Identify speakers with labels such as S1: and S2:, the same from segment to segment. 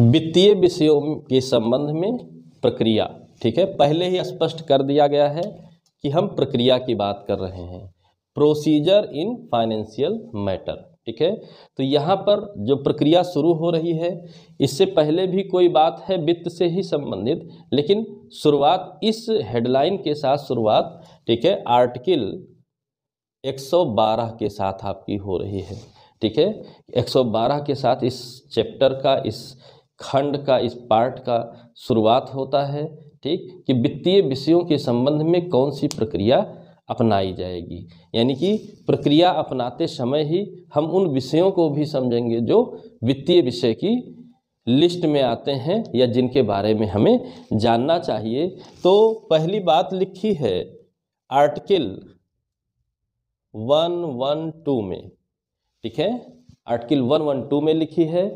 S1: वित्तीय विषयों के संबंध में प्रक्रिया ठीक है पहले ही स्पष्ट कर दिया गया है कि हम प्रक्रिया की बात कर रहे हैं प्रोसीजर इन फाइनेंशियल मैटर ठीक है तो यहाँ पर जो प्रक्रिया शुरू हो रही है इससे पहले भी कोई बात है वित्त से ही संबंधित लेकिन शुरुआत इस हेडलाइन के साथ शुरुआत ठीक है आर्टिकल 112 के साथ आपकी हो रही है ठीक है 112 के साथ इस चैप्टर का इस खंड का इस पार्ट का शुरुआत होता है ठीक कि वित्तीय विषयों के संबंध में कौन सी प्रक्रिया अपनाई जाएगी यानी कि प्रक्रिया अपनाते समय ही हम उन विषयों को भी समझेंगे जो वित्तीय विषय की लिस्ट में आते हैं या जिनके बारे में हमें जानना चाहिए तो पहली बात लिखी है आर्टिकल वन वन टू में ठीक है आर्टिकल वन वन टू में लिखी है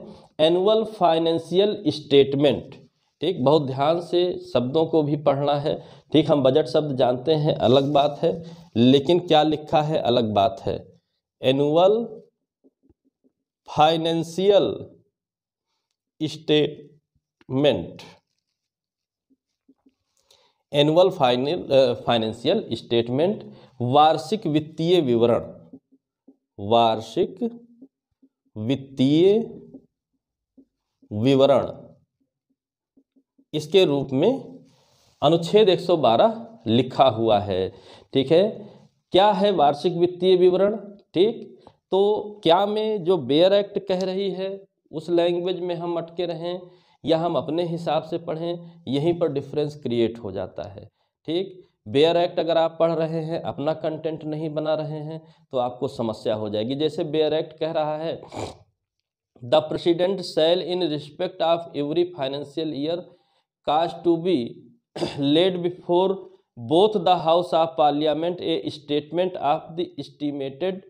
S1: एनुअल फाइनेंशियल स्टेटमेंट ठीक बहुत ध्यान से शब्दों को भी पढ़ना है ठीक हम बजट शब्द जानते हैं अलग बात है लेकिन क्या लिखा है अलग बात है annual financial statement annual financial statement वार्षिक वित्तीय विवरण वार्षिक वित्तीय विवरण इसके रूप में अनुच्छेद 112 लिखा हुआ है ठीक है क्या है वार्षिक वित्तीय विवरण ठीक तो क्या में जो बेयर एक्ट कह रही है उस लैंग्वेज में हम अटके रहें या हम अपने हिसाब से पढ़ें यहीं पर डिफरेंस क्रिएट हो जाता है ठीक बेयर एक्ट अगर आप पढ़ रहे हैं अपना कंटेंट नहीं बना रहे हैं तो आपको समस्या हो जाएगी जैसे बेयर एक्ट कह रहा है the president shall in respect of every financial year cause to be laid before both the house of parliament a statement of the estimated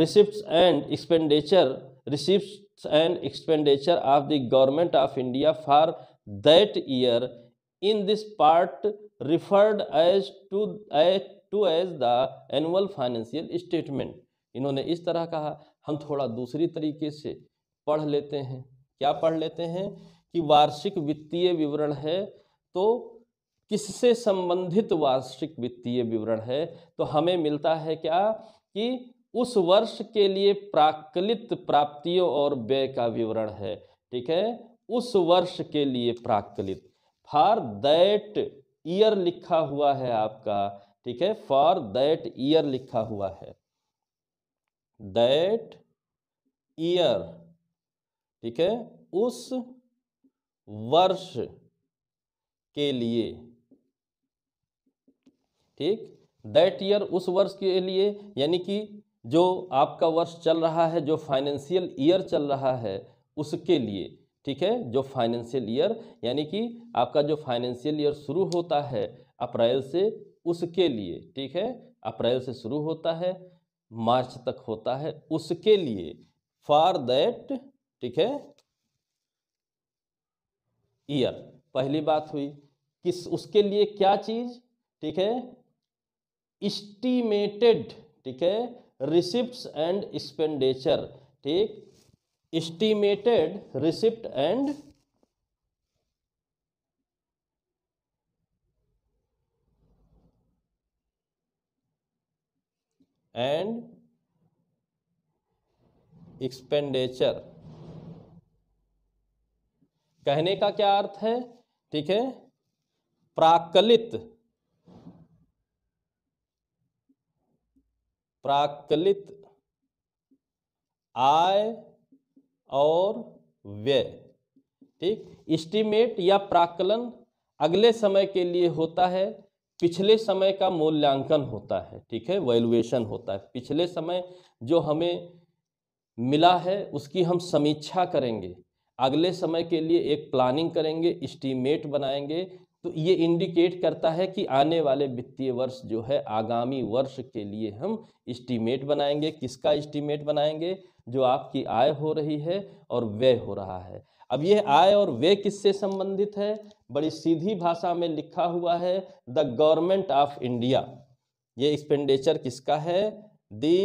S1: receipt and expenditure receipt and expenditure of the government of India for that year in this part referred as to as to as the annual financial statement इन्होंने इस तरह कहा हम थोड़ा दूसरी तरीके से पढ़ लेते हैं क्या पढ़ लेते हैं कि वार्षिक वित्तीय विवरण है तो किससे संबंधित वार्षिक वित्तीय विवरण है तो हमें मिलता है क्या कि उस वर्ष के लिए प्राकलित प्राप्तियों और व्यय का विवरण है ठीक है उस वर्ष के लिए प्राकलित फॉर दैट ईयर लिखा हुआ है आपका ठीक है फॉर दैट ईयर लिखा हुआ है दैट ईयर ठीक है उस वर्ष के लिए ठीक दैट ईयर उस वर्ष के लिए यानी कि जो आपका वर्ष चल रहा है जो फाइनेंशियल ईयर चल रहा है उसके लिए ठीक है जो फाइनेंशियल ईयर यानी कि आपका जो फाइनेंशियल ईयर शुरू होता है अप्रैल से उसके लिए ठीक है अप्रैल से शुरू होता है मार्च तक होता है उसके लिए फॉर दैट ठीक है ईयर पहली बात हुई किस उसके लिए क्या चीज ठीक है इस्टीमेटेड ठीक है रिसिप्ट एंड एक्सपेंडिचर ठीक estimated receipt and and expenditure कहने का क्या अर्थ है ठीक है प्राकलित प्राकलित आय और व्यय ठीक इस्टीमेट या प्राकलन अगले समय के लिए होता है पिछले समय का मूल्यांकन होता है ठीक है वैल्युएशन होता है पिछले समय जो हमें मिला है उसकी हम समीक्षा करेंगे अगले समय के लिए एक प्लानिंग करेंगे इस्टीमेट बनाएंगे तो ये इंडिकेट करता है कि आने वाले वित्तीय वर्ष जो है आगामी वर्ष के लिए हम इस्टीमेट बनाएंगे किसका इस्टीमेट बनाएंगे जो आपकी आय हो रही है और व्यय हो रहा है अब यह आय और व्यय किससे संबंधित है बड़ी सीधी भाषा में लिखा हुआ है द गवर्नमेंट ऑफ इंडिया ये एक्सपेंडिचर किसका है दी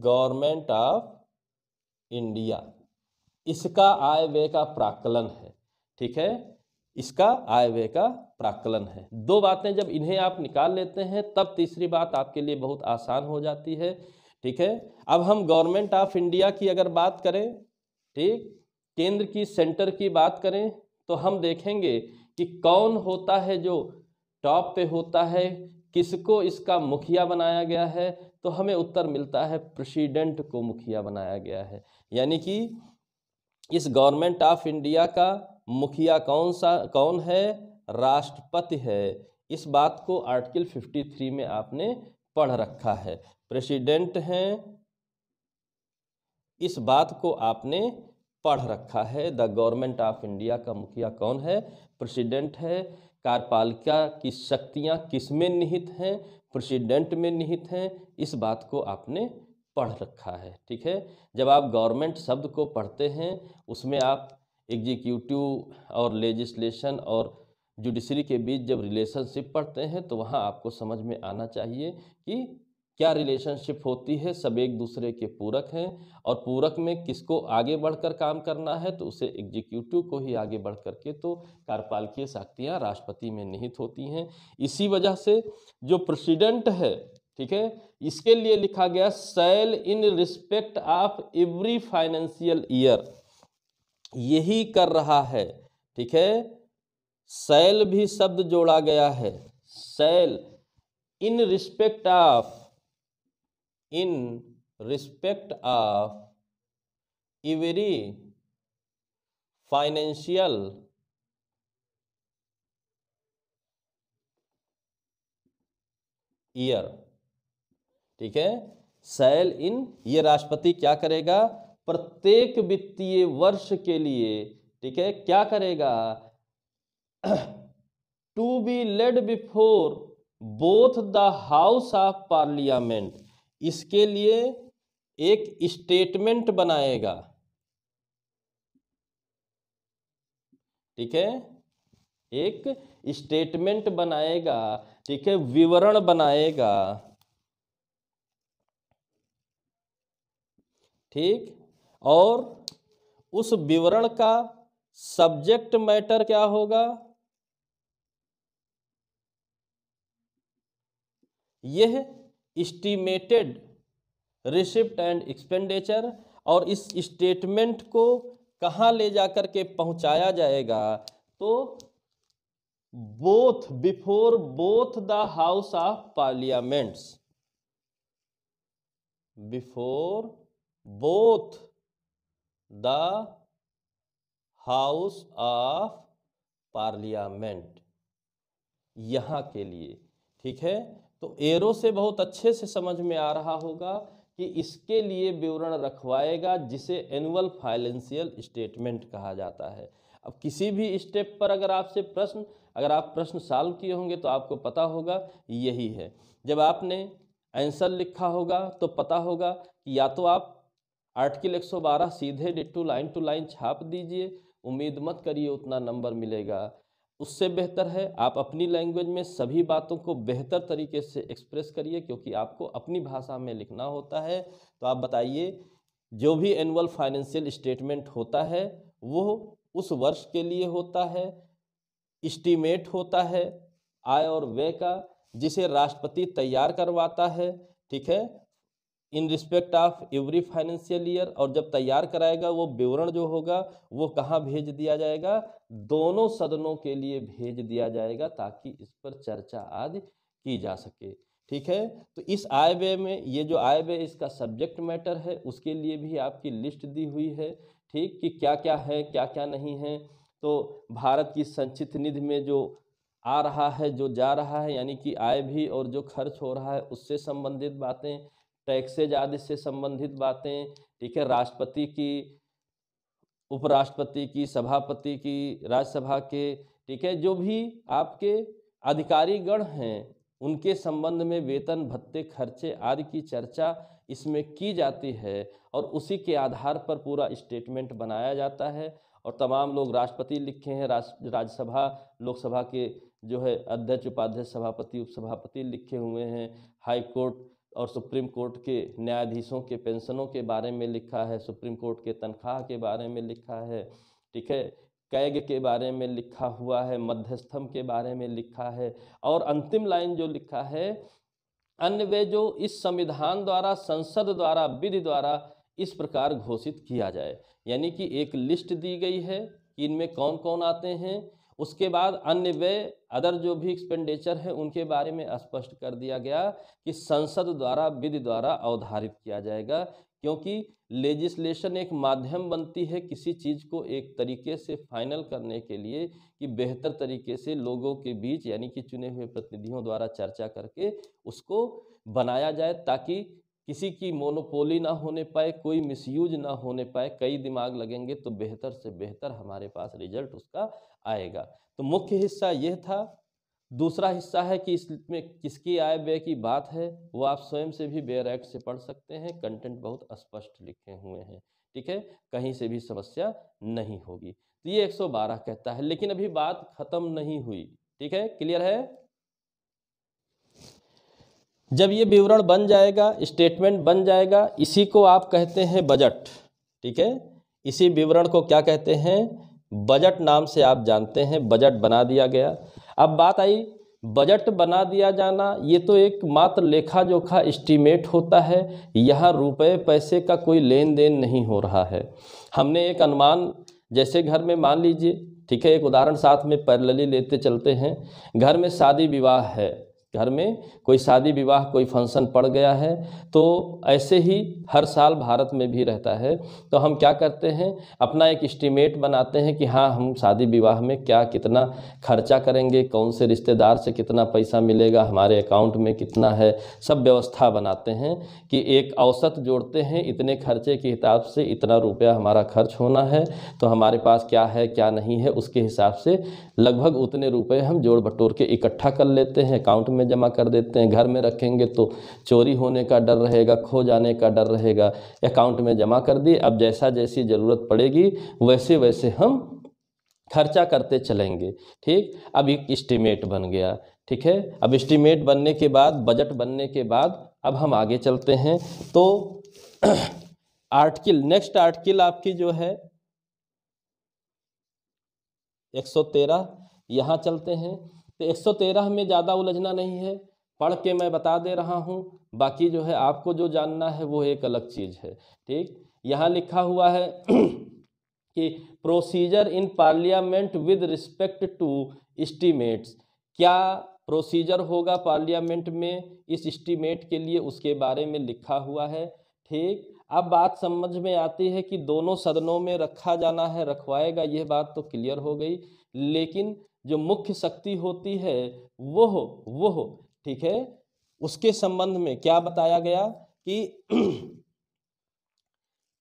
S1: गवर्नमेंट ऑफ इंडिया इसका आय व्यय का प्राकलन है ठीक है इसका आय व्यय का प्राकलन है दो बातें जब इन्हें आप निकाल लेते हैं तब तीसरी बात आपके लिए बहुत आसान हो जाती है ठीक है अब हम गवर्नमेंट ऑफ इंडिया की अगर बात करें ठीक केंद्र की सेंटर की बात करें तो हम देखेंगे कि कौन होता है जो टॉप पे होता है किसको इसका मुखिया बनाया गया है तो हमें उत्तर मिलता है प्रेसिडेंट को मुखिया बनाया गया है यानी कि इस गवर्नमेंट ऑफ इंडिया का मुखिया कौन सा कौन है राष्ट्रपति है इस बात को आर्टिकल 53 में आपने पढ़ रखा है प्रेसिडेंट हैं इस बात को आपने पढ़ रखा है द गवर्नमेंट ऑफ इंडिया का मुखिया कौन है प्रेसिडेंट है कार्यपालिका की शक्तियाँ किसमें निहित हैं प्रेसिडेंट में निहित हैं इस बात को आपने पढ़ रखा है ठीक है जब आप गवर्नमेंट शब्द को पढ़ते हैं उसमें आप एग्जीक्यूटिव और लेजिस्लेशन और जुडिशरी के बीच जब रिलेशनशिप पढ़ते हैं तो वहाँ आपको समझ में आना चाहिए कि क्या रिलेशनशिप होती है सब एक दूसरे के पूरक हैं और पूरक में किसको आगे बढ़कर काम करना है तो उसे एग्जीक्यूटिव को ही आगे बढ़ कर के तो कार्यपालकीय शक्तियाँ राष्ट्रपति में निहित होती हैं इसी वजह से जो प्रेसिडेंट है ठीक है इसके लिए लिखा गया shall in respect of every financial year यही कर रहा है ठीक है सेल भी शब्द जोड़ा गया है shall in respect of in respect of every financial year ठीक है सेल इन ये राष्ट्रपति क्या करेगा प्रत्येक वित्तीय वर्ष के लिए ठीक है क्या करेगा to be laid before both the house of parliament इसके लिए एक स्टेटमेंट बनाएगा ठीक है एक स्टेटमेंट बनाएगा ठीक है विवरण बनाएगा ठीक और उस विवरण का सब्जेक्ट मैटर क्या होगा यह इस्टीमेटेड रिसिप्ट एंड एक्सपेंडिचर और इस स्टेटमेंट को कहाँ ले जाकर के पहुँचाया जाएगा तो both before both the house of parliaments before both the house of parliament यहां के लिए ठीक है तो एरो से बहुत अच्छे से समझ में आ रहा होगा कि इसके लिए विवरण रखवाएगा जिसे एनुअल फाइनेंशियल स्टेटमेंट कहा जाता है अब किसी भी स्टेप पर अगर आपसे प्रश्न अगर आप प्रश्न सॉल्व किए होंगे तो आपको पता होगा यही है जब आपने आंसर लिखा होगा तो पता होगा कि या तो आप आर्टिकल 112 सीधे डिट्टू लाइन टू लाइन छाप दीजिए उम्मीद मत करिए उतना नंबर मिलेगा उससे बेहतर है आप अपनी लैंग्वेज में सभी बातों को बेहतर तरीके से एक्सप्रेस करिए क्योंकि आपको अपनी भाषा में लिखना होता है तो आप बताइए जो भी एनुअल फाइनेंशियल स्टेटमेंट होता है वो उस वर्ष के लिए होता है इस्टीमेट होता है आय और व्यय का जिसे राष्ट्रपति तैयार करवाता है ठीक है in respect of every financial year और जब तैयार कराएगा वो विवरण जो होगा वो कहाँ भेज दिया जाएगा दोनों सदनों के लिए भेज दिया जाएगा ताकि इस पर चर्चा आदि की जा सके ठीक है तो इस आय व्यय में ये जो आय व्यय इसका सब्जेक्ट मैटर है उसके लिए भी आपकी लिस्ट दी हुई है ठीक कि क्या क्या है क्या क्या नहीं है तो भारत की संचित निधि में जो आ रहा है जो जा रहा है यानी कि आय भी और जो खर्च हो रहा है उससे संबंधित बातें टैक्सेज आदि से संबंधित बातें ठीक है राष्ट्रपति की उपराष्ट्रपति की सभापति की राज्यसभा के ठीक है जो भी आपके अधिकारी गण हैं उनके संबंध में वेतन भत्ते खर्चे आदि की चर्चा इसमें की जाती है और उसी के आधार पर पूरा स्टेटमेंट बनाया जाता है और तमाम लोग राष्ट्रपति लिखे हैं राज्यसभा लोकसभा के जो है अध्यक्ष उपाध्यक्ष सभापति उपसभापति लिखे हुए हैं हाई कोर्ट और सुप्रीम कोर्ट के न्यायाधीशों के पेंशनों के बारे में लिखा है सुप्रीम कोर्ट के तनख्वाह के बारे में लिखा है ठीक है कैग के बारे में लिखा हुआ है मध्यस्थम के बारे में लिखा है और अंतिम लाइन जो लिखा है अन्य वे जो इस संविधान द्वारा संसद द्वारा विधि द्वारा इस प्रकार घोषित किया जाए यानी कि एक लिस्ट दी गई है कि इनमें कौन कौन आते हैं उसके बाद अन्य व्यय अदर जो भी एक्सपेंडिचर है उनके बारे में स्पष्ट कर दिया गया कि संसद द्वारा विधि द्वारा अवधारित किया जाएगा क्योंकि लेजिस्लेशन एक माध्यम बनती है किसी चीज़ को एक तरीके से फाइनल करने के लिए कि बेहतर तरीके से लोगों के बीच यानी कि चुने हुए प्रतिनिधियों द्वारा चर्चा करके उसको बनाया जाए ताकि किसी की मोनोपोली ना होने पाए कोई मिसयूज ना होने पाए कई दिमाग लगेंगे तो बेहतर से बेहतर हमारे पास रिजल्ट उसका आएगा तो मुख्य हिस्सा यह था दूसरा हिस्सा है कि इसमें किसकी आय व्यय की बात है वो आप स्वयं से भी एक्ट से पढ़ सकते हैं कंटेंट बहुत स्पष्ट लिखे हुए हैं ठीक है कहीं से भी समस्या नहीं होगी तो ये 112 कहता है लेकिन अभी बात खत्म नहीं हुई ठीक है क्लियर है जब ये विवरण बन जाएगा स्टेटमेंट बन जाएगा इसी को आप कहते हैं बजट ठीक है इसी विवरण को क्या कहते हैं बजट नाम से आप जानते हैं बजट बना दिया गया अब बात आई बजट बना दिया जाना ये तो एक मात्र लेखा जोखा इस्टीमेट होता है यहाँ रुपए पैसे का कोई लेन देन नहीं हो रहा है हमने एक अनुमान जैसे घर में मान लीजिए ठीक है एक उदाहरण साथ में पैरलली लेते चलते हैं घर में शादी विवाह है घर में कोई शादी विवाह कोई फंक्शन पड़ गया है तो ऐसे ही हर साल भारत में भी रहता है तो हम क्या करते हैं अपना एक इस्टीमेट बनाते हैं कि हाँ हम शादी विवाह में क्या कितना खर्चा करेंगे कौन से रिश्तेदार से कितना पैसा मिलेगा हमारे अकाउंट में कितना है सब व्यवस्था बनाते हैं कि एक औसत जोड़ते हैं इतने खर्चे के हिसाब से इतना रुपया हमारा खर्च होना है तो हमारे पास क्या है क्या नहीं है उसके हिसाब से लगभग उतने रुपये हम जोड़ बटोर के इकट्ठा कर लेते हैं अकाउंट में में जमा कर देते हैं घर में रखेंगे तो चोरी होने का डर रहेगा खो जाने का डर रहेगा अकाउंट में जमा कर दिए अब जैसा जैसी ज़रूरत पड़ेगी वैसे वैसे हम खर्चा करते चलेंगे ठीक अब एक इस्टीमेट बन गया ठीक है अब इस्टीमेट बनने के बाद बजट बनने के बाद अब हम आगे चलते हैं तो आर्टिकल नेक्स्ट आर्टिकल आपकी जो है 113 सौ यहाँ चलते हैं तो एक में ज़्यादा उलझना नहीं है पढ़ के मैं बता दे रहा हूँ बाकी जो है आपको जो जानना है वो एक अलग चीज़ है ठीक यहाँ लिखा हुआ है कि procedure in parliament with respect to estimates क्या प्रोसीजर होगा पार्लियामेंट में इस इस्टीमेट के लिए उसके बारे में लिखा हुआ है ठीक अब बात समझ में आती है कि दोनों सदनों में रखा जाना है रखवाएगा यह बात तो क्लियर हो गई लेकिन जो मुख्य शक्ति होती है वो हो वो हो ठीक है उसके संबंध में क्या बताया गया कि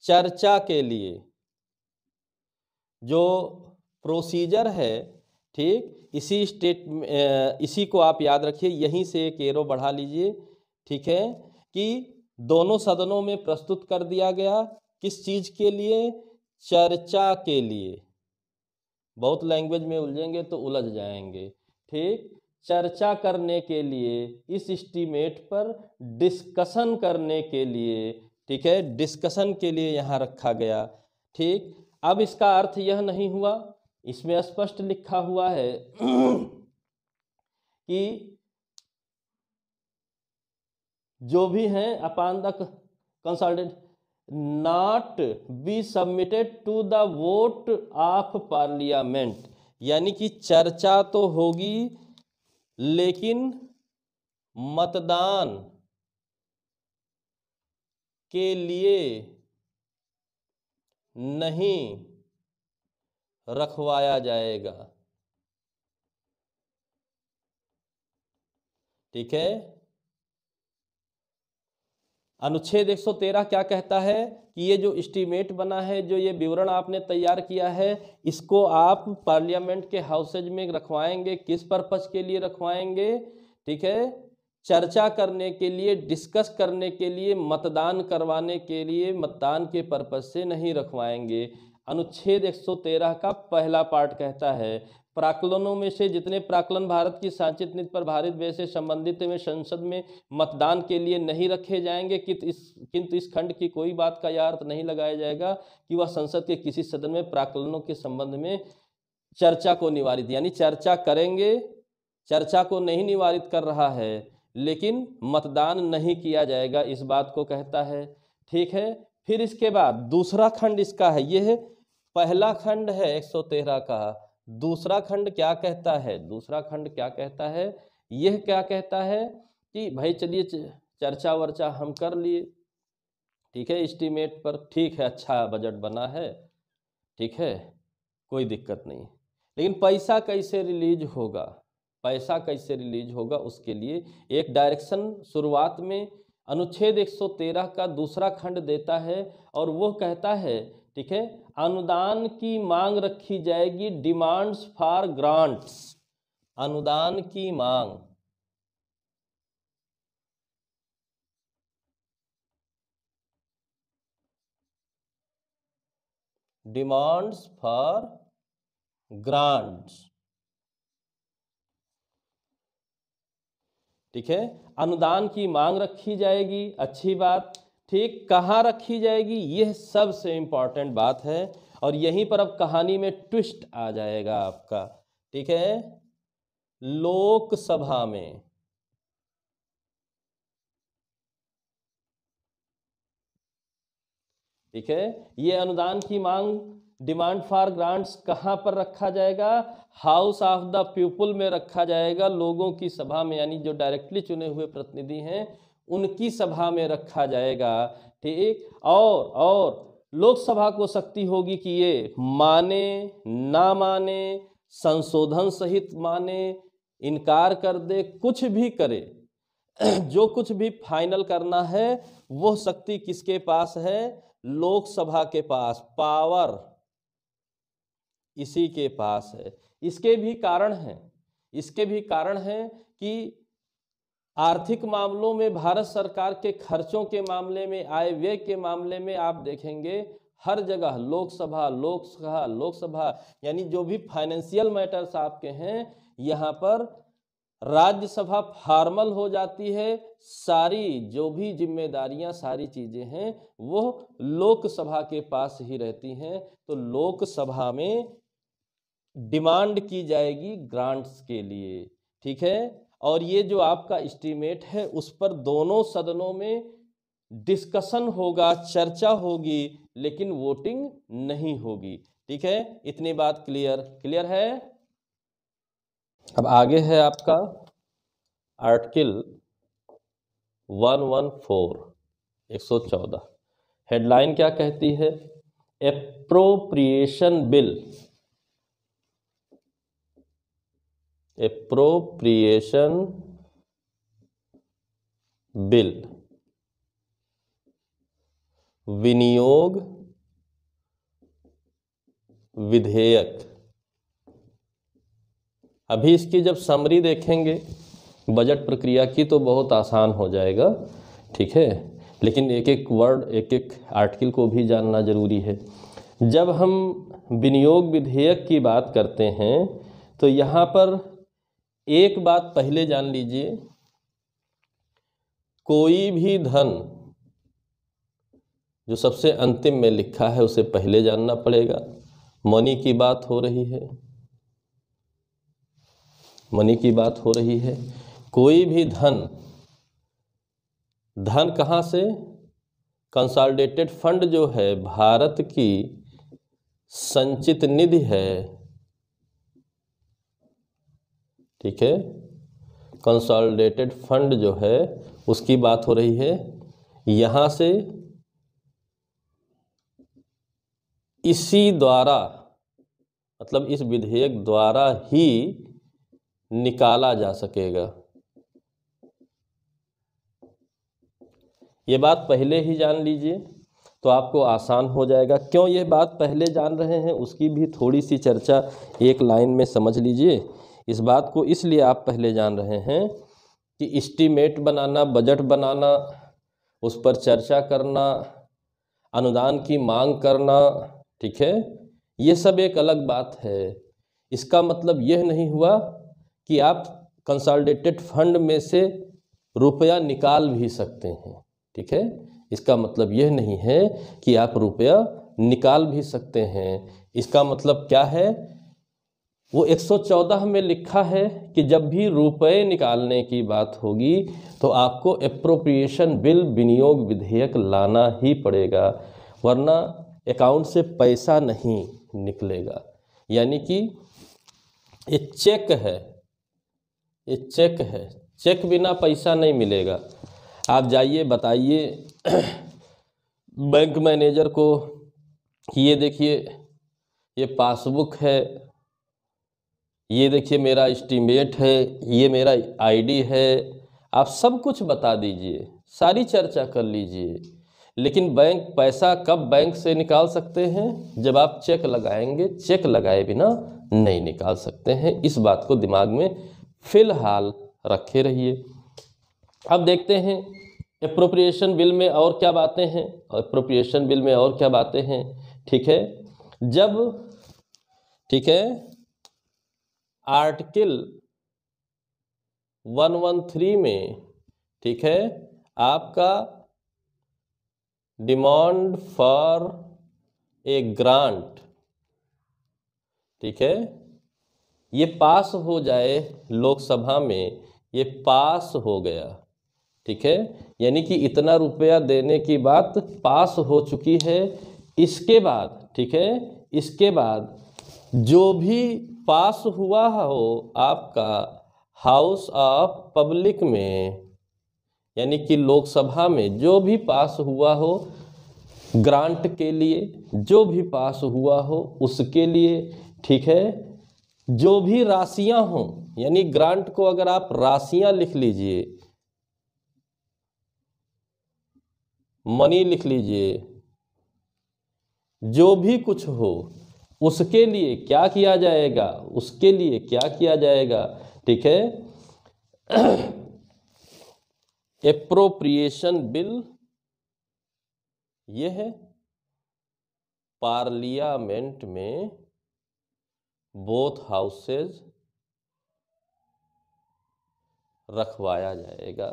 S1: चर्चा के लिए जो प्रोसीजर है ठीक इसी स्टेट इसी को आप याद रखिए यहीं से एक एरो बढ़ा लीजिए ठीक है कि दोनों सदनों में प्रस्तुत कर दिया गया किस चीज़ के लिए चर्चा के लिए बहुत लैंग्वेज में उलझेंगे तो उलझ जाएंगे ठीक चर्चा करने के लिए इस इस्टीमेट पर डिस्कशन करने के लिए ठीक है डिस्कशन के लिए यहाँ रखा गया ठीक अब इसका अर्थ यह नहीं हुआ इसमें स्पष्ट लिखा हुआ है कि जो भी हैं upon the consultant not be submitted to the vote of parliament यानी कि चर्चा तो होगी लेकिन मतदान के लिए नहीं रखवाया जाएगा ठीक है अनुच्छेद 113 क्या कहता है कि ये जो इस्टीमेट बना है जो ये विवरण आपने तैयार किया है इसको आप पार्लियामेंट के हाउसेज में रखवाएंगे किस पर्पज के लिए रखवाएंगे ठीक है चर्चा करने के लिए डिस्कस करने के लिए मतदान करवाने के लिए मतदान के पर्पज से नहीं रखवाएंगे अनुच्छेद 113 का पहला पार्ट कहता है प्राकलनों में से जितने प्राकलन भारत की सांचित नीति पर भारत व्यय से संबंधित में संसद में मतदान के लिए नहीं रखे जाएंगे कि इस किंतु इस खंड की कोई बात का यह अर्थ नहीं लगाया जाएगा कि वह संसद के किसी सदन में प्राकलनों के संबंध में चर्चा को निवारित यानी चर्चा करेंगे चर्चा को नहीं निवारित कर रहा है लेकिन मतदान नहीं किया जाएगा इस बात को कहता है ठीक है फिर इसके बाद दूसरा खंड इसका है यह पहला खंड है एक का दूसरा खंड क्या कहता है दूसरा खंड क्या कहता है यह क्या कहता है कि भाई चलिए चर्चा वर्चा हम कर लिए ठीक है इस्टीमेट पर ठीक है अच्छा बजट बना है ठीक है कोई दिक्कत नहीं लेकिन पैसा कैसे रिलीज होगा पैसा कैसे रिलीज होगा उसके लिए एक डायरेक्शन शुरुआत में अनुच्छेद 113 का दूसरा खंड देता है और वो कहता है ठीक है अनुदान की मांग रखी जाएगी डिमांड्स फॉर ग्रांट्स अनुदान की मांग डिमांड्स फॉर ग्रांट्स ठीक है अनुदान की मांग रखी जाएगी अच्छी बात ठीक कहाँ रखी जाएगी यह सबसे इम्पॉर्टेंट बात है और यहीं पर अब कहानी में ट्विस्ट आ जाएगा आपका ठीक है लोकसभा में ठीक है ये अनुदान की मांग डिमांड फॉर ग्रांट्स कहाँ पर रखा जाएगा हाउस ऑफ द पीपुल में रखा जाएगा लोगों की सभा में यानी जो डायरेक्टली चुने हुए प्रतिनिधि हैं उनकी सभा में रखा जाएगा ठीक और और लोकसभा को शक्ति होगी कि ये माने ना माने संशोधन सहित माने इनकार कर दे कुछ भी करे जो कुछ भी फाइनल करना है वो शक्ति किसके पास है लोकसभा के पास पावर इसी के पास है इसके भी कारण हैं इसके भी कारण हैं कि आर्थिक मामलों में भारत सरकार के खर्चों के मामले में आय व्यय के मामले में आप देखेंगे हर जगह लोकसभा लोकसभा लोकसभा यानी जो भी फाइनेंशियल मैटर्स आपके हैं यहाँ पर राज्यसभा फॉर्मल हो जाती है सारी जो भी जिम्मेदारियां सारी चीज़ें हैं वो लोकसभा के पास ही रहती हैं तो लोकसभा में डिमांड की जाएगी ग्रांट्स के लिए ठीक है और ये जो आपका इस्टीमेट है उस पर दोनों सदनों में डिस्कशन होगा चर्चा होगी लेकिन वोटिंग नहीं होगी ठीक है इतनी बात क्लियर क्लियर है अब आगे है आपका आर्टिकल 114 114 हेडलाइन क्या कहती है अप्रोप्रिएशन बिल एप्रोप्रिएशन बिल विनियोग विधेयक अभी इसकी जब समरी देखेंगे बजट प्रक्रिया की तो बहुत आसान हो जाएगा ठीक है लेकिन एक एक वर्ड एक एक आर्टिकल को भी जानना ज़रूरी है जब हम विनियोग विधेयक की बात करते हैं तो यहाँ पर एक बात पहले जान लीजिए कोई भी धन जो सबसे अंतिम में लिखा है उसे पहले जानना पड़ेगा मनी की बात हो रही है मनी की बात हो रही है कोई भी धन धन कहाँ से कंसॉलिडेटेड फंड जो है भारत की संचित निधि है ठीक है कंसॉलिडेटेड फंड जो है उसकी बात हो रही है यहां से इसी द्वारा मतलब इस विधेयक द्वारा ही निकाला जा सकेगा ये बात पहले ही जान लीजिए तो आपको आसान हो जाएगा क्यों ये बात पहले जान रहे हैं उसकी भी थोड़ी सी चर्चा एक लाइन में समझ लीजिए इस बात को इसलिए आप पहले जान रहे हैं कि इस्टीमेट बनाना बजट बनाना उस पर चर्चा करना अनुदान की मांग करना ठीक है ये सब एक अलग बात है इसका मतलब यह नहीं हुआ कि आप कंसॉलिडेटेड फंड में से रुपया निकाल भी सकते हैं ठीक है इसका मतलब यह नहीं है कि आप रुपया निकाल भी सकते हैं इसका मतलब क्या है वो 114 में लिखा है कि जब भी रुपए निकालने की बात होगी तो आपको अप्रोप्रिएशन बिल विनियोग विधेयक लाना ही पड़ेगा वरना अकाउंट से पैसा नहीं निकलेगा यानी कि ये चेक है ये चेक है चेक बिना पैसा नहीं मिलेगा आप जाइए बताइए बैंक मैनेजर को कि ये देखिए ये पासबुक है ये देखिए मेरा इस्टीमेट है ये मेरा आईडी है आप सब कुछ बता दीजिए सारी चर्चा कर लीजिए लेकिन बैंक पैसा कब बैंक से निकाल सकते हैं जब आप चेक लगाएंगे चेक लगाए बिना नहीं निकाल सकते हैं इस बात को दिमाग में फिलहाल रखे रहिए अब देखते हैं अप्रोप्रिएशन बिल में और क्या बातें हैं अप्रोप्रिएशन बिल में और क्या बातें हैं ठीक है जब ठीक है आर्टिकल 113 में ठीक है आपका डिमांड फॉर ए ग्रांट ठीक है ये पास हो जाए लोकसभा में ये पास हो गया ठीक है यानी कि इतना रुपया देने की बात पास हो चुकी है इसके बाद ठीक है इसके बाद जो भी पास हुआ हो आपका हाउस ऑफ पब्लिक में यानी कि लोकसभा में जो भी पास हुआ हो ग्रांट के लिए जो भी पास हुआ हो उसके लिए ठीक है जो भी राशियां हों यानी ग्रांट को अगर आप राशियां लिख लीजिए मनी लिख लीजिए जो भी कुछ हो उसके लिए क्या किया जाएगा उसके लिए क्या किया जाएगा ठीक है एप्रोप्रिएशन बिल ये है पार्लियामेंट में बोथ हाउसेज रखवाया जाएगा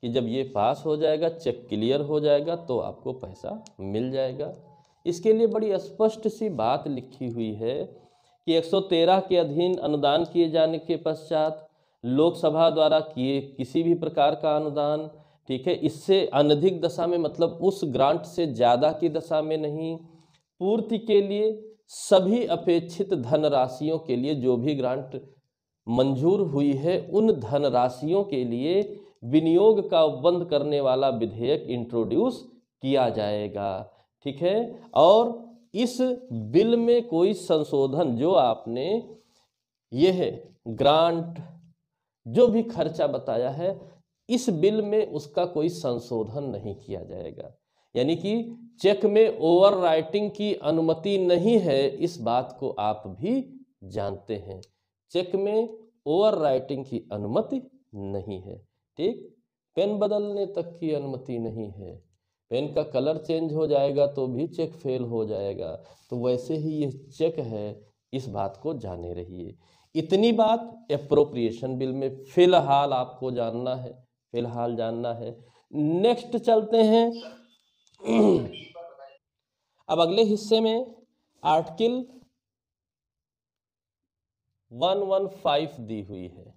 S1: कि जब ये पास हो जाएगा चेक क्लियर हो जाएगा तो आपको पैसा मिल जाएगा इसके लिए बड़ी स्पष्ट सी बात लिखी हुई है कि 113 के अधीन अनुदान किए जाने के पश्चात लोकसभा द्वारा किए किसी भी प्रकार का अनुदान ठीक है इससे अनधिक दशा में मतलब उस ग्रांट से ज़्यादा की दशा में नहीं पूर्ति के लिए सभी अपेक्षित धनराशियों के लिए जो भी ग्रांट मंजूर हुई है उन धनराशियों के लिए विनियोग का बंद करने वाला विधेयक इंट्रोड्यूस किया जाएगा ठीक है और इस बिल में कोई संशोधन जो आपने यह ग्रांट जो भी खर्चा बताया है इस बिल में उसका कोई संशोधन नहीं किया जाएगा यानी कि चेक में ओवर राइटिंग की अनुमति नहीं है इस बात को आप भी जानते हैं चेक में ओवर राइटिंग की अनुमति नहीं है ठीक पेन बदलने तक की अनुमति नहीं है पेन का कलर चेंज हो जाएगा तो भी चेक फेल हो जाएगा तो वैसे ही ये चेक है इस बात को जाने रहिए इतनी बात अप्रोप्रिएशन बिल में फिलहाल आपको जानना है फिलहाल जानना है नेक्स्ट चलते हैं अब अगले हिस्से में आर्टिकल 115 दी हुई है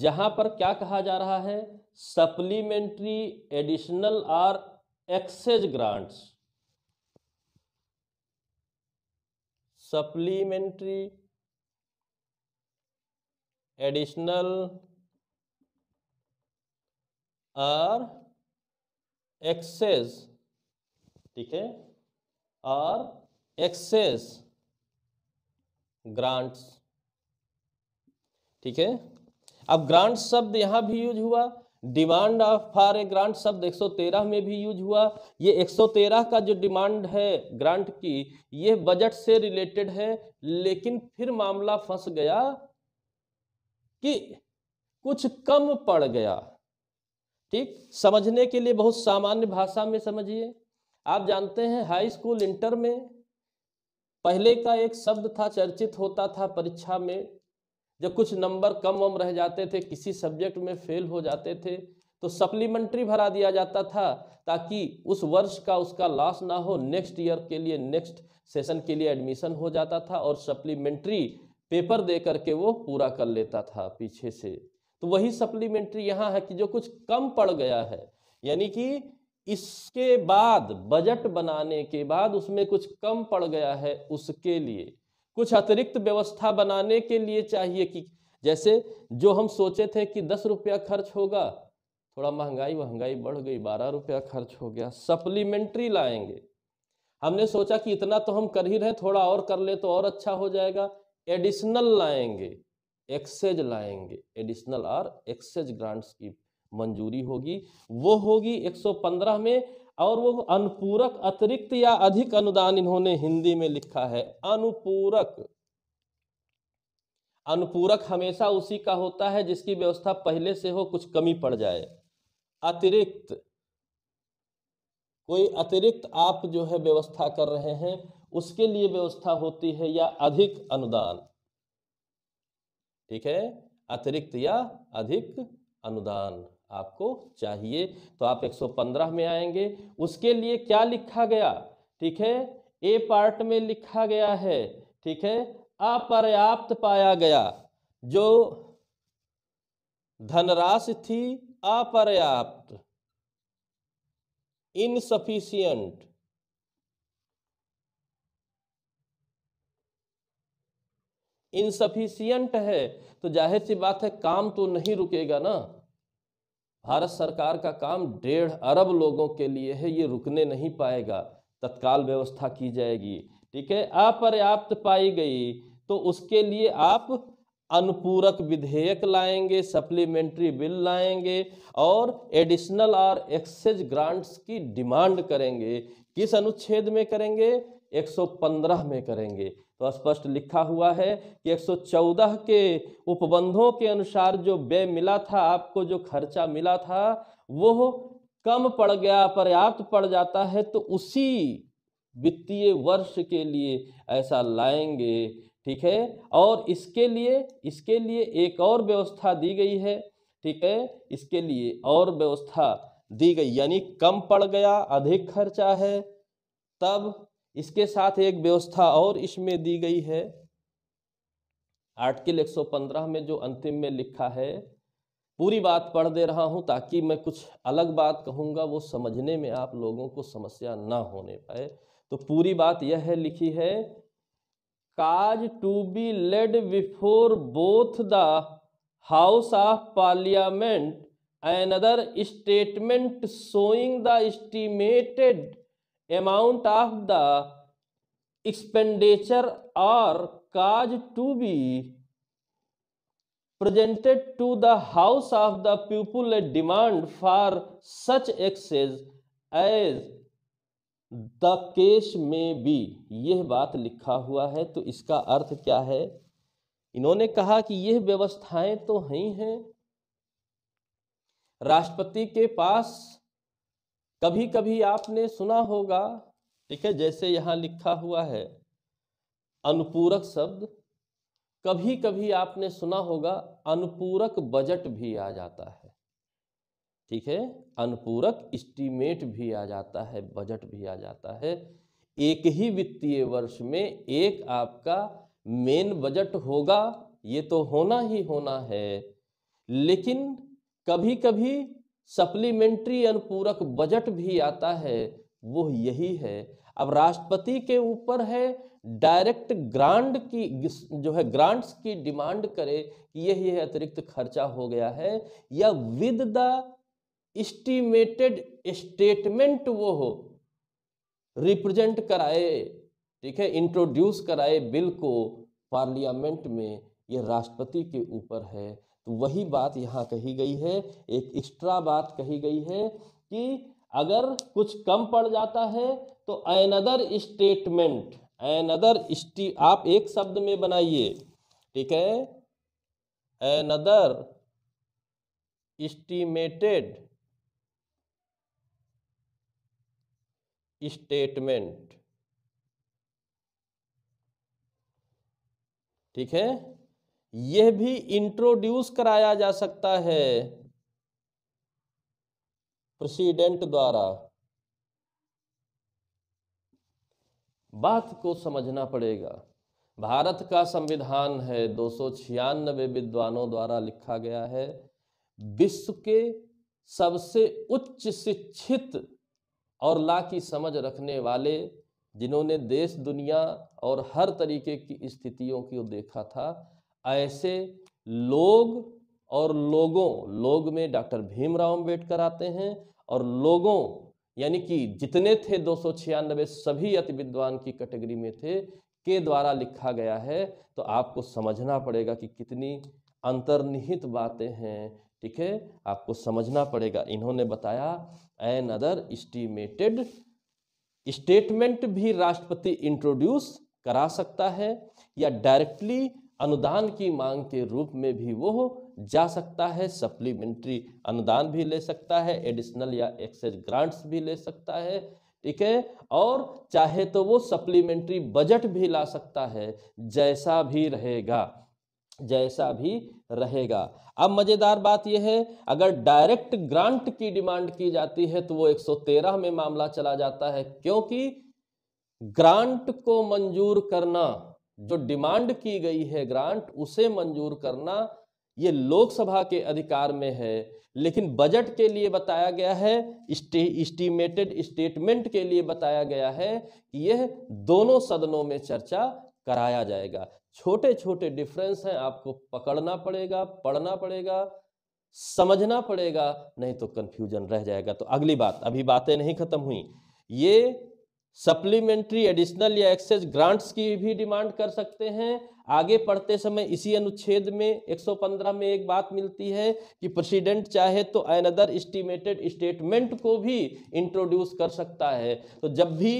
S1: जहां पर क्या कहा जा रहा है supplementary additional or excess grants supplementary additional or excess ठीक है आर एक्सेस ग्रांट्स ठीक है अब ग्रांट शब्द यहां भी यूज हुआ demand of for a grant शब्द 113 में भी यूज हुआ ये 113 का जो डिमांड है ग्रांट की ये बजट से रिलेटेड है लेकिन फिर मामला फंस गया कि कुछ कम पड़ गया ठीक समझने के लिए बहुत सामान्य भाषा में समझिए आप जानते हैं हाई स्कूल इंटर में पहले का एक शब्द था चर्चित होता था परीक्षा में जब कुछ नंबर कम वम रह जाते थे किसी सब्जेक्ट में फेल हो जाते थे तो सप्लीमेंट्री भरा दिया जाता था ताकि उस वर्ष का उसका लॉस ना हो नेक्स्ट ईयर के लिए नेक्स्ट सेशन के लिए एडमिशन हो जाता था और सप्लीमेंट्री पेपर दे करके वो पूरा कर लेता था पीछे से तो वही सप्लीमेंट्री यहाँ है कि जो कुछ कम पड़ गया है यानी कि इसके बाद बजट बनाने के बाद उसमें कुछ कम पड़ गया है उसके लिए कुछ अतिरिक्त व्यवस्था बनाने के लिए चाहिए कि जैसे जो हम सोचे थे कि दस रुपया खर्च होगा थोड़ा महंगाई महंगाई बढ़ गई बारह रुपया खर्च हो गया सप्लीमेंट्री लाएंगे हमने सोचा कि इतना तो हम कर ही रहे थोड़ा और कर ले तो और अच्छा हो जाएगा एडिशनल लाएंगे एक्सेज लाएंगे एडिशनल और एक्सेज ग्रांट्स की मंजूरी होगी वो होगी 115 में और वो अनुपूरक अतिरिक्त या अधिक अनुदान इन्होंने हिंदी में लिखा है अनुपूरक अनुपूरक हमेशा उसी का होता है जिसकी व्यवस्था पहले से हो कुछ कमी पड़ जाए अतिरिक्त कोई अतिरिक्त आप जो है व्यवस्था कर रहे हैं उसके लिए व्यवस्था होती है या अधिक अनुदान ठीक है अतिरिक्त या अधिक अनुदान आपको चाहिए तो आप 115 में आएंगे उसके लिए क्या लिखा गया ठीक है ए पार्ट में लिखा गया है ठीक है अपर्याप्त पाया गया जो धनराशि थी अपर्याप्त इनसफिशियंट इनसफिशियंट है तो जाहिर सी बात है काम तो नहीं रुकेगा ना भारत सरकार का काम डेढ़ अरब लोगों के लिए है ये रुकने नहीं पाएगा तत्काल व्यवस्था की जाएगी ठीक है अपर्याप्त पाई गई तो उसके लिए आप अनुपूरक विधेयक लाएंगे सप्लीमेंट्री बिल लाएंगे और एडिशनल और एक्सेज ग्रांट्स की डिमांड करेंगे किस अनुच्छेद में करेंगे 115 में करेंगे तो स्पष्ट लिखा हुआ है कि 114 के उपबंधों के अनुसार जो व्यय मिला था आपको जो खर्चा मिला था वो कम पड़ गया पर्याप्त पड़ जाता है तो उसी वित्तीय वर्ष के लिए ऐसा लाएंगे ठीक है और इसके लिए इसके लिए एक और व्यवस्था दी गई है ठीक है इसके लिए और व्यवस्था दी गई यानी कम पड़ गया अधिक खर्चा है तब इसके साथ एक व्यवस्था और इसमें दी गई है आर्टिकल 115 में जो अंतिम में लिखा है पूरी बात पढ़ दे रहा हूं ताकि मैं कुछ अलग बात कहूंगा वो समझने में आप लोगों को समस्या ना होने पाए तो पूरी बात यह है लिखी है cause to be laid before both the house of parliament another statement showing the estimated amount of the expenditure और cause to be presented to the house of the people demand for such excess as the case may be यह बात लिखा हुआ है तो इसका अर्थ क्या है इन्होंने कहा कि यह व्यवस्थाएं तो हैं हैं राष्ट्रपति के पास कभी कभी आपने सुना होगा ठीक है जैसे यहाँ लिखा हुआ है अनुपूरक शब्द कभी कभी आपने सुना होगा अनुपूरक बजट भी आ जाता है ठीक है अनुपूरक इस्टीमेट भी आ जाता है बजट भी आ जाता है एक ही वित्तीय वर्ष में एक आपका मेन बजट होगा ये तो होना ही होना है लेकिन कभी कभी सप्लीमेंट्री अनुपूरक बजट भी आता है वो यही है अब राष्ट्रपति के ऊपर है डायरेक्ट ग्रांड की जो है ग्रांट्स की डिमांड करे कि यह अतिरिक्त खर्चा हो गया है या विद द इस्टीमेटेड स्टेटमेंट वो हो रिप्रेजेंट कराए ठीक है इंट्रोड्यूस कराए बिल को पार्लियामेंट में ये राष्ट्रपति के ऊपर है तो वही बात यहाँ कही गई है एक एक्स्ट्रा बात कही गई है कि अगर कुछ कम पड़ जाता है तो एनदर स्टेटमेंट एनदर स्टी आप एक शब्द में बनाइए ठीक है एनदर एस्टिमेटेड स्टेटमेंट ठीक है यह भी इंट्रोड्यूस कराया जा सकता है प्रेसिडेंट द्वारा बात को समझना पड़ेगा भारत का संविधान है दो विद्वानों द्वारा लिखा गया है विश्व के सबसे उच्च शिक्षित और ला की समझ रखने वाले जिन्होंने देश दुनिया और हर तरीके की स्थितियों को देखा था ऐसे लोग और लोगों लोग में डॉक्टर भीमराव अम्बेडकर आते हैं और लोगों यानी कि जितने थे दो सभी अति विद्वान की कैटेगरी में थे के द्वारा लिखा गया है तो आपको समझना पड़ेगा कि कितनी अंतर्निहित बातें हैं ठीक है आपको समझना पड़ेगा इन्होंने बताया एन अदर इस्टीमेटेड स्टेटमेंट भी राष्ट्रपति इंट्रोड्यूस करा सकता है या डायरेक्टली अनुदान की मांग के रूप में भी वो जा सकता है सप्लीमेंट्री अनुदान भी ले सकता है एडिशनल या एक्सेस ग्रांट्स भी ले सकता है ठीक है और चाहे तो वो सप्लीमेंट्री बजट भी ला सकता है जैसा भी रहेगा जैसा भी रहेगा अब मज़ेदार बात यह है अगर डायरेक्ट ग्रांट की डिमांड की जाती है तो वो 113 में मामला चला जाता है क्योंकि ग्रांट को मंजूर करना जो डिमांड की गई है ग्रांट उसे मंजूर करना ये लोकसभा के अधिकार में है लेकिन बजट के लिए बताया गया है इस्टीमेटेड स्टेटमेंट के लिए बताया गया है कि यह दोनों सदनों में चर्चा कराया जाएगा छोटे छोटे डिफरेंस हैं आपको पकड़ना पड़ेगा पढ़ना पड़ेगा समझना पड़ेगा नहीं तो कंफ्यूजन रह जाएगा तो अगली बात अभी बातें नहीं खत्म हुई ये सप्लीमेंट्री एडिशनल या एक्सेस ग्रांट्स की भी डिमांड कर सकते हैं आगे पढ़ते समय इसी अनुच्छेद में 115 में एक बात मिलती है कि प्रेसिडेंट चाहे तो अनदर एस्टिमेटेड स्टेटमेंट को भी इंट्रोड्यूस कर सकता है तो जब भी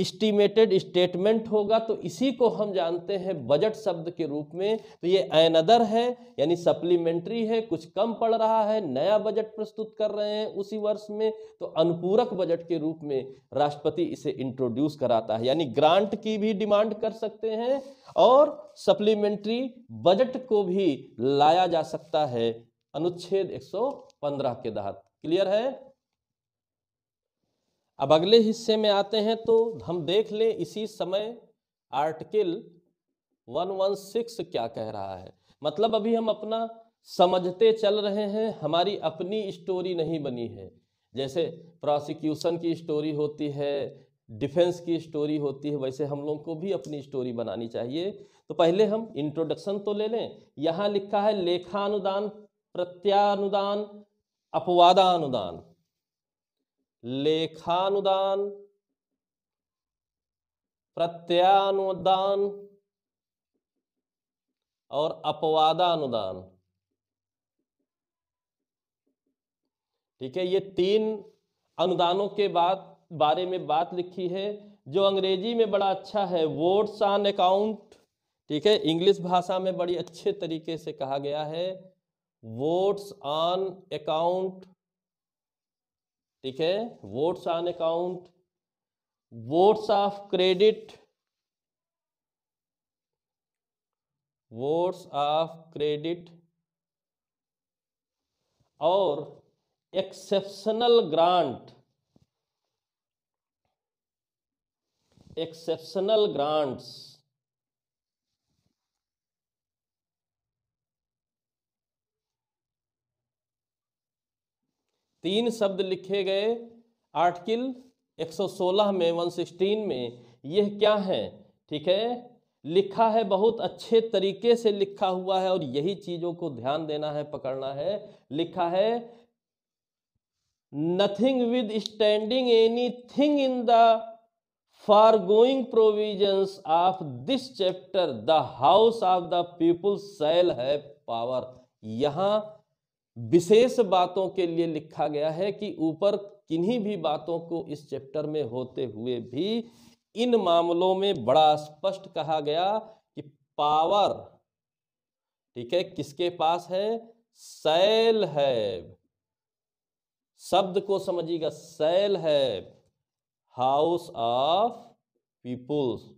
S1: इस्टीमेटेड स्टेटमेंट होगा तो इसी को हम जानते हैं बजट शब्द के रूप में तो ये एनदर है यानी सप्लीमेंट्री है कुछ कम पड़ रहा है नया बजट प्रस्तुत कर रहे हैं उसी वर्ष में तो अनुपूरक बजट के रूप में राष्ट्रपति इसे इंट्रोड्यूस कराता है यानी ग्रांट की भी डिमांड कर सकते हैं और सप्लीमेंट्री बजट को भी लाया जा सकता है अनुच्छेद एक के तहत क्लियर है अब अगले हिस्से में आते हैं तो हम देख लें इसी समय आर्टिकल 116 क्या कह रहा है मतलब अभी हम अपना समझते चल रहे हैं हमारी अपनी स्टोरी नहीं बनी है जैसे प्रोसिक्यूशन की स्टोरी होती है डिफेंस की स्टोरी होती है वैसे हम लोग को भी अपनी स्टोरी बनानी चाहिए तो पहले हम इंट्रोडक्शन तो ले लें यहाँ लिखा है लेखानुदान प्रत्यानुदान अपवादानुदान लेखानुदान प्रत्यानुदान और अपवादानुदान ठीक है ये तीन अनुदानों के बाद बारे में बात लिखी है जो अंग्रेजी में बड़ा अच्छा है वोट्स ऑन अकाउंट ठीक है इंग्लिश भाषा में बड़ी अच्छे तरीके से कहा गया है वोट्स ऑन अकाउंट ठीक है votes on account votes of credit votes of credit और एक्सेप्शनल ग्रांट एक्सेप्शनल ग्रांट्स तीन शब्द लिखे गए आर्टिकल 116 में 116 में यह क्या है ठीक है लिखा है बहुत अच्छे तरीके से लिखा हुआ है और यही चीज़ों को ध्यान देना है पकड़ना है लिखा है notwithstanding anything in the foregoing provisions of this chapter the house of the people shall have power यहां विशेष बातों के लिए लिखा गया है कि ऊपर किन्हीं भी बातों को इस चैप्टर में होते हुए भी इन मामलों में बड़ा स्पष्ट कहा गया कि पावर ठीक है किसके पास है सैल है शब्द को समझिएगा सैल है हाउस ऑफ पीपुल्स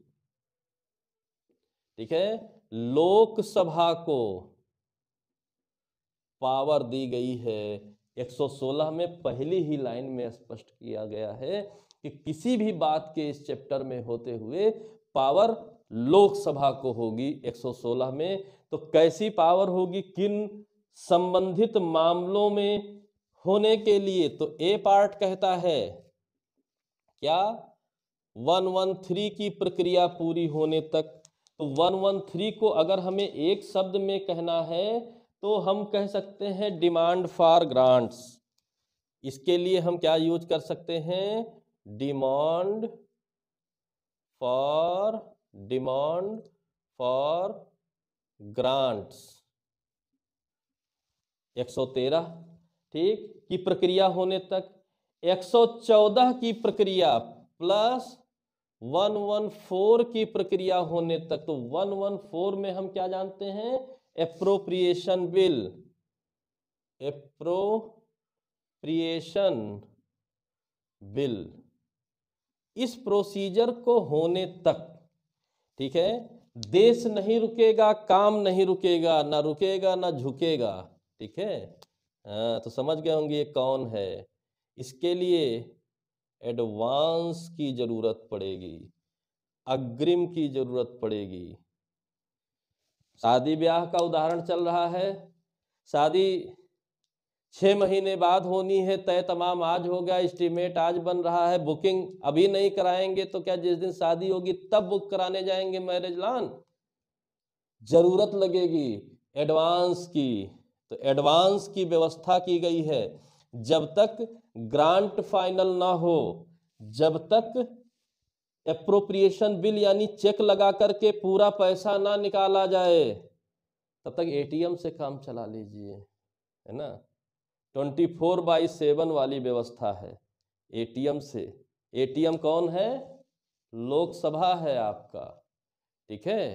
S1: ठीक है लोकसभा को पावर दी गई है 116 में पहली ही लाइन में स्पष्ट किया गया है कि किसी भी बात के इस चैप्टर में होते हुए पावर लोकसभा को होगी 116 में तो कैसी पावर होगी किन संबंधित मामलों में होने के लिए तो ए पार्ट कहता है क्या 113 की प्रक्रिया पूरी होने तक तो 113 को अगर हमें एक शब्द में कहना है तो हम कह सकते हैं डिमांड फॉर ग्रांट्स इसके लिए हम क्या यूज कर सकते हैं demand for demand for grants 113 ठीक की प्रक्रिया होने तक 114 की प्रक्रिया प्लस 114 की प्रक्रिया होने तक तो 114 में हम क्या जानते हैं एप्रोप्रिएशन बिल एप्रोप्रिएशन बिल इस प्रोसीजर को होने तक ठीक है देश नहीं रुकेगा काम नहीं रुकेगा ना रुकेगा ना झुकेगा ठीक है हाँ, तो समझ गए होंगे ये कौन है इसके लिए एडवांस की ज़रूरत पड़ेगी अग्रिम की ज़रूरत पड़ेगी शादी ब्याह का उदाहरण चल रहा है शादी छः महीने बाद होनी है तय तमाम आज हो गया इस्टीमेट आज बन रहा है बुकिंग अभी नहीं कराएंगे तो क्या जिस दिन शादी होगी तब बुक कराने जाएंगे मैरिज लान जरूरत लगेगी एडवांस की तो एडवांस की व्यवस्था की गई है जब तक ग्रांट फाइनल ना हो जब तक अप्रोप्रिएशन बिल यानी चेक लगा करके पूरा पैसा ना निकाला जाए तब तक एटीएम से काम चला लीजिए है ना ट्वेंटी फोर बाई सेवन वाली व्यवस्था है एटीएम से एटीएम कौन है लोकसभा है आपका ठीक है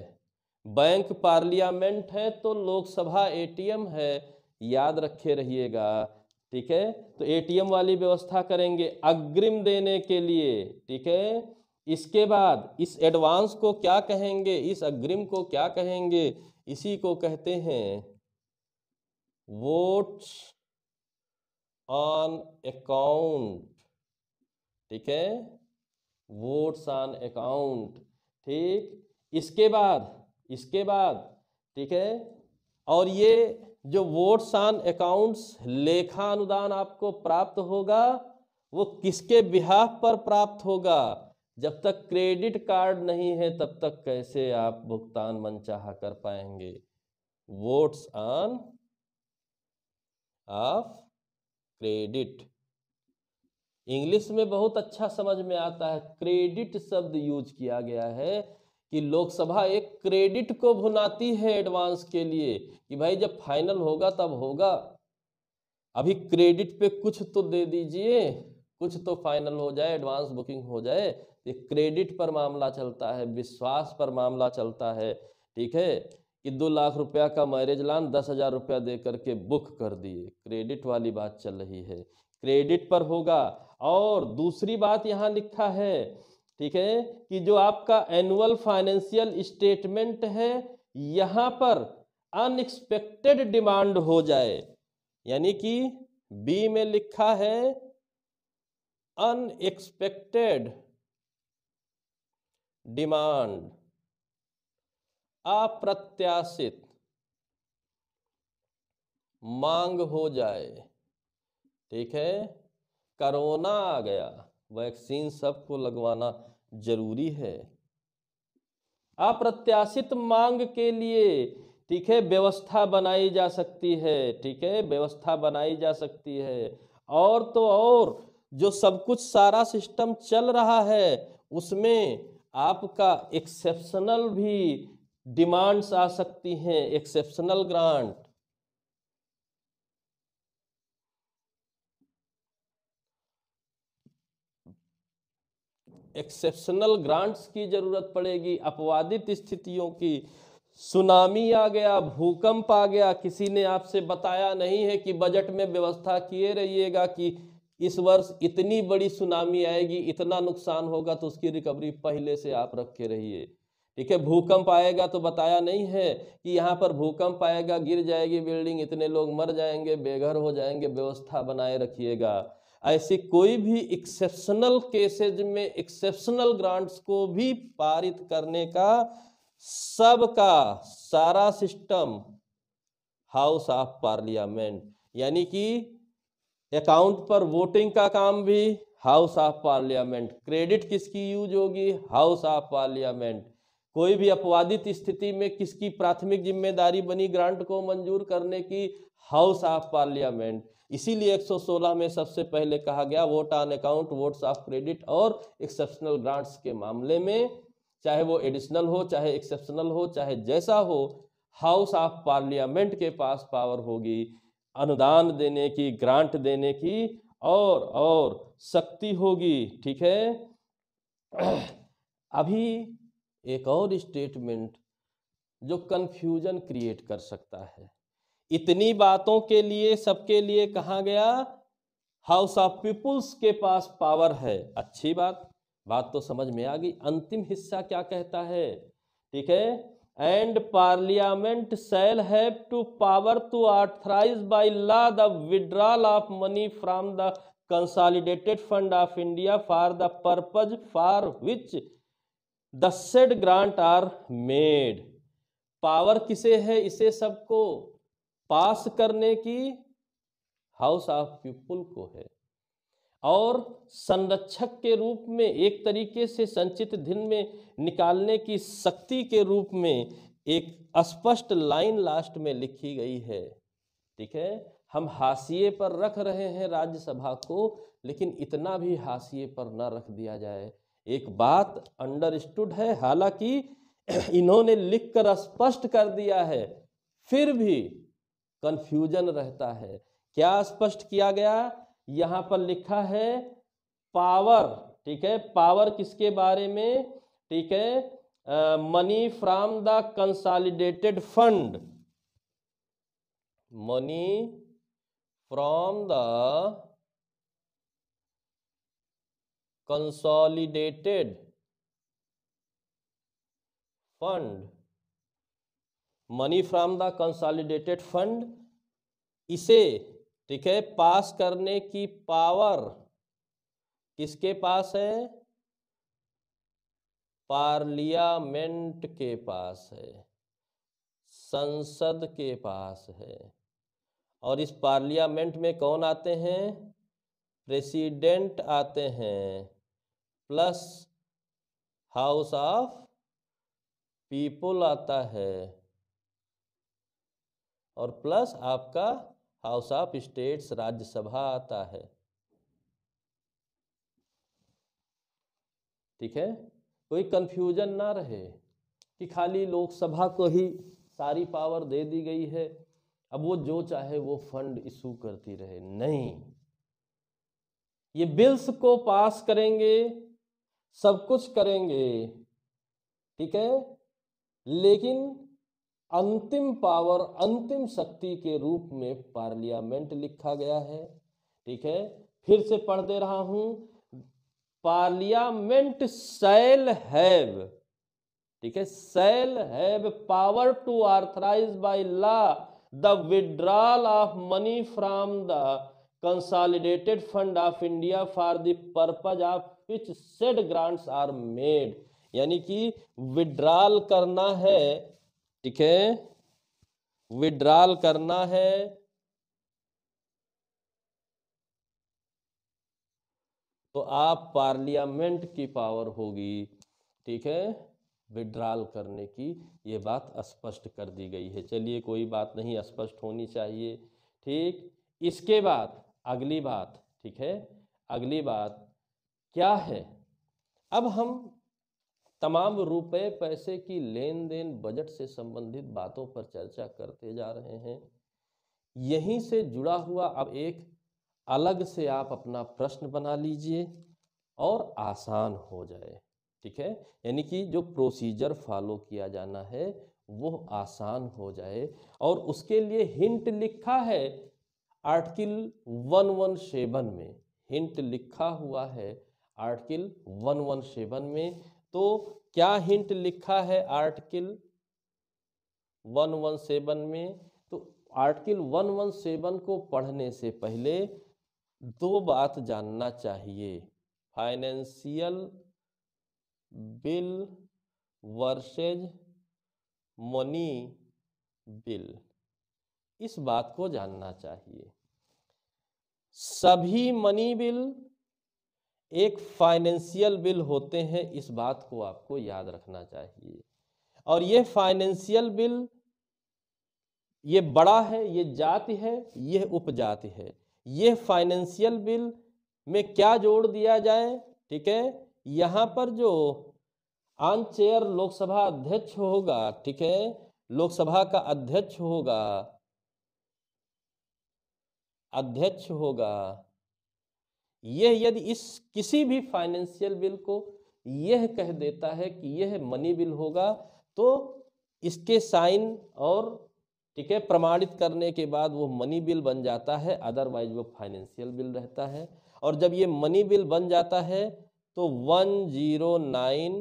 S1: बैंक पार्लियामेंट है तो लोकसभा एटीएम है याद रखे रहिएगा ठीक है तो एटीएम वाली व्यवस्था करेंगे अग्रिम देने के लिए ठीक है इसके बाद इस एडवांस को क्या कहेंगे इस अग्रिम को क्या कहेंगे इसी को कहते हैं वोट ऑन अकाउंट ठीक है वोट्स ऑन अकाउंट ठीक इसके बाद इसके बाद ठीक है और ये जो वोट्स ऑन अकाउंट्स लेखा अनुदान आपको प्राप्त होगा वो किसके बिहाफ पर प्राप्त होगा जब तक क्रेडिट कार्ड नहीं है तब तक कैसे आप भुगतान मनचाह कर पाएंगे votes on of credit English में बहुत अच्छा समझ में आता है क्रेडिट शब्द यूज किया गया है कि लोकसभा एक क्रेडिट को भुनाती है एडवांस के लिए कि भाई जब फाइनल होगा तब होगा अभी क्रेडिट पे कुछ तो दे दीजिए कुछ तो फाइनल हो जाए एडवांस बुकिंग हो जाए ये क्रेडिट पर मामला चलता है विश्वास पर मामला चलता है ठीक है कि दो लाख रुपया का मैरिज लान दस हज़ार रुपया दे करके बुक कर दिए क्रेडिट वाली बात चल रही है क्रेडिट पर होगा और दूसरी बात यहाँ लिखा है ठीक है कि जो आपका एनुअल फाइनेंशियल स्टेटमेंट है यहाँ पर अनएक्सपेक्टेड डिमांड हो जाए यानी कि बी में लिखा है अनएक्सपेक्टेड डिमांड अप्रत्याशित मांग हो जाए ठीक है करोना आ गया वैक्सीन सबको लगवाना जरूरी है अप्रत्याशित मांग के लिए ठीक है व्यवस्था बनाई जा सकती है ठीक है व्यवस्था बनाई जा सकती है और तो और जो सब कुछ सारा सिस्टम चल रहा है उसमें आपका एक्सेप्शनल भी डिमांड्स आ सकती हैं एक्सेप्शनल ग्रांट एक्सेप्शनल ग्रांट्स की जरूरत पड़ेगी अपवादित स्थितियों की सुनामी आ गया भूकंप आ गया किसी ने आपसे बताया नहीं है कि बजट में व्यवस्था किए रहिएगा कि इस वर्ष इतनी बड़ी सुनामी आएगी इतना नुकसान होगा तो उसकी रिकवरी पहले से आप रखे रहिए ठीक है भूकंप आएगा तो बताया नहीं है कि यहाँ पर भूकंप आएगा गिर जाएगी बिल्डिंग इतने लोग मर जाएंगे बेघर हो जाएंगे व्यवस्था बनाए रखिएगा ऐसे कोई भी एक्सेप्शनल केसेज में एक्सेप्शनल ग्रांट्स को भी पारित करने का सबका सारा सिस्टम हाउस ऑफ पार्लियामेंट यानी कि अकाउंट पर वोटिंग का काम भी हाउस ऑफ पार्लियामेंट क्रेडिट किसकी यूज होगी हाउस ऑफ पार्लियामेंट कोई भी अपवादित स्थिति में किसकी प्राथमिक जिम्मेदारी बनी ग्रांट को मंजूर करने की हाउस ऑफ पार्लियामेंट इसीलिए 116 में सबसे पहले कहा गया vote on account votes of credit और एक्सेप्शनल ग्रांट्स के मामले में चाहे वो एडिशनल हो चाहे एक्सेप्शनल हो चाहे जैसा हो हाउस ऑफ पार्लियामेंट के पास पावर होगी अनुदान देने की ग्रांट देने की और और शक्ति होगी ठीक है अभी एक और स्टेटमेंट जो कन्फ्यूजन क्रिएट कर सकता है इतनी बातों के लिए सबके लिए कहा गया हाउस ऑफ पीपुल्स के पास पावर है अच्छी बात बात तो समझ में आ गई अंतिम हिस्सा क्या कहता है ठीक है and parliament shall have to power to authorise by law the withdrawal of money from the consolidated fund of India for the purpose for which the said grant are made power किसे है इसे सबको पास करने की house of people को है और संरक्षक के रूप में एक तरीके से संचित धिन में निकालने की शक्ति के रूप में एक स्पष्ट लाइन लास्ट में लिखी गई है ठीक है हम हाशिए पर रख रहे हैं राज्यसभा को लेकिन इतना भी हाशिए पर ना रख दिया जाए एक बात अंडरस्टूड है हालांकि इन्होंने लिखकर स्पष्ट कर दिया है फिर भी कंफ्यूजन रहता है क्या स्पष्ट किया गया यहां पर लिखा है पावर ठीक है पावर किसके बारे में ठीक है money from the consolidated fund money from the consolidated fund money from the consolidated fund इसे ठीक है पास करने की पावर किसके पास है पार्लियामेंट के पास है संसद के पास है और इस पार्लियामेंट में कौन आते हैं प्रेसिडेंट आते हैं प्लस हाउस ऑफ पीपल आता है और प्लस आपका हाउस ऑफ स्टेट्स राज्यसभा आता है ठीक है कोई कंफ्यूजन ना रहे कि खाली लोकसभा को ही सारी पावर दे दी गई है अब वो जो चाहे वो फंड इशू करती रहे नहीं ये बिल्स को पास करेंगे सब कुछ करेंगे ठीक है लेकिन अंतिम पावर अंतिम शक्ति के रूप में पार्लियामेंट लिखा गया है ठीक है फिर से पढ़ दे रहा हूं पार्लियामेंट सेल हैव ठीक है shall have power to authorise by law the withdrawal of money from the consolidated fund of India for the purpose of which said grants are made यानी कि विड्रॉल करना है ठीक है विड्रॉल करना है तो आप पार्लियामेंट की पावर होगी ठीक है विड्रॉल करने की ये बात स्पष्ट कर दी गई है चलिए कोई बात नहीं स्पष्ट होनी चाहिए ठीक इसके बाद अगली बात ठीक है अगली बात क्या है अब हम तमाम रुपए पैसे की लेन देन बजट से संबंधित बातों पर चर्चा करते जा रहे हैं यहीं से जुड़ा हुआ अब एक अलग से आप अपना प्रश्न बना लीजिए और आसान हो जाए ठीक है यानी कि जो प्रोसीजर फॉलो किया जाना है वो आसान हो जाए और उसके लिए हिंट लिखा है आर्टिकल वन वन सेवन में हिंट लिखा हुआ है आर्टिकल वन वन सेवन में तो क्या हिंट लिखा है आर्टिकल 117 में तो आर्टिकल 117 को पढ़ने से पहले दो बात जानना चाहिए financial bill versus money bill इस बात को जानना चाहिए सभी मनी बिल एक फाइनेंशियल बिल होते हैं इस बात को आपको याद रखना चाहिए और ये फाइनेंशियल बिल ये बड़ा है ये जाति है यह उपजाति है ये फाइनेंशियल बिल में क्या जोड़ दिया जाए ठीक है यहाँ पर जो आन चेयर लोकसभा अध्यक्ष होगा ठीक है लोकसभा का अध्यक्ष होगा अध्यक्ष होगा यह यदि इस किसी भी फाइनेंशियल बिल को यह कह देता है कि यह मनी बिल होगा तो इसके साइन और ठीक है प्रमाणित करने के बाद वो मनी बिल बन जाता है अदरवाइज वो फाइनेंशियल बिल रहता है और जब ये मनी बिल बन जाता है तो one zero nine